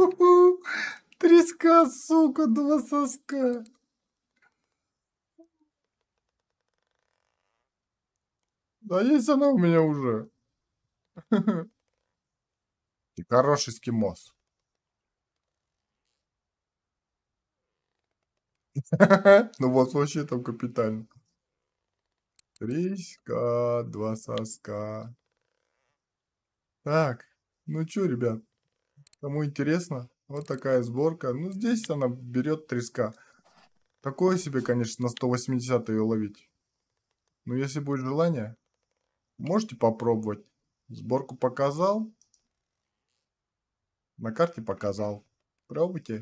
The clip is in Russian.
Треска, сука, два соска. Да есть она у меня уже. И хороший скимос. Ну вот вообще там капитально. Треска, два соска. Так, ну чё, ребят? Кому интересно, вот такая сборка. Ну, здесь она берет треска. Такое себе, конечно, на 180 ее ловить. Но если будет желание, можете попробовать. Сборку показал. На карте показал. Пробуйте.